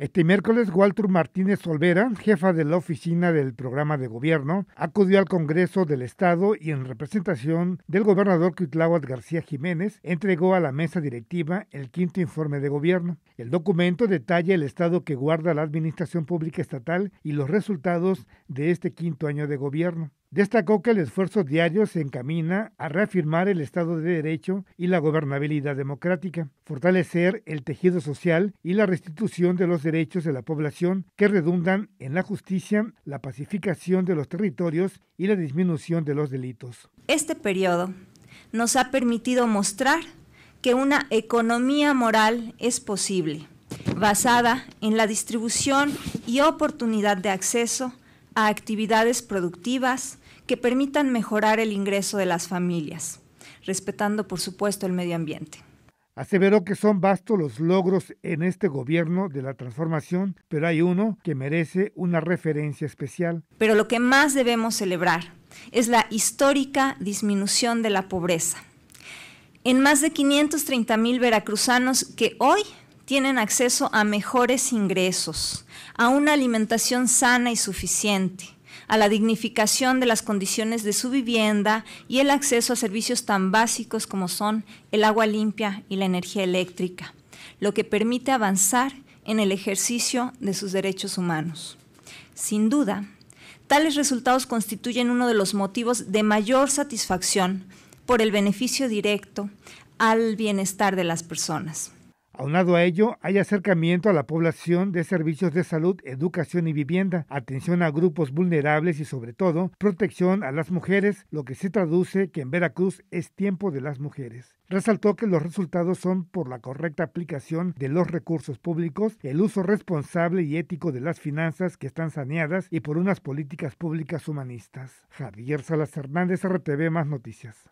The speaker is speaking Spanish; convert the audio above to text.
Este miércoles, Walter Martínez Olvera, jefa de la oficina del programa de gobierno, acudió al Congreso del Estado y en representación del gobernador Cuitláhuac García Jiménez, entregó a la mesa directiva el quinto informe de gobierno. El documento detalla el estado que guarda la administración pública estatal y los resultados de este quinto año de gobierno. Destacó que el esfuerzo diario se encamina a reafirmar el Estado de Derecho y la gobernabilidad democrática, fortalecer el tejido social y la restitución de los derechos de la población que redundan en la justicia, la pacificación de los territorios y la disminución de los delitos. Este periodo nos ha permitido mostrar que una economía moral es posible, basada en la distribución y oportunidad de acceso a actividades productivas que permitan mejorar el ingreso de las familias, respetando por supuesto el medio ambiente. Aseveró que son vastos los logros en este gobierno de la transformación, pero hay uno que merece una referencia especial. Pero lo que más debemos celebrar es la histórica disminución de la pobreza. En más de 530 mil veracruzanos que hoy tienen acceso a mejores ingresos, a una alimentación sana y suficiente, a la dignificación de las condiciones de su vivienda y el acceso a servicios tan básicos como son el agua limpia y la energía eléctrica, lo que permite avanzar en el ejercicio de sus derechos humanos. Sin duda, tales resultados constituyen uno de los motivos de mayor satisfacción por el beneficio directo al bienestar de las personas. Aunado a ello, hay acercamiento a la población de servicios de salud, educación y vivienda, atención a grupos vulnerables y sobre todo protección a las mujeres, lo que se traduce que en Veracruz es tiempo de las mujeres. Resaltó que los resultados son por la correcta aplicación de los recursos públicos, el uso responsable y ético de las finanzas que están saneadas y por unas políticas públicas humanistas. Javier Salas Hernández, RTV Más Noticias.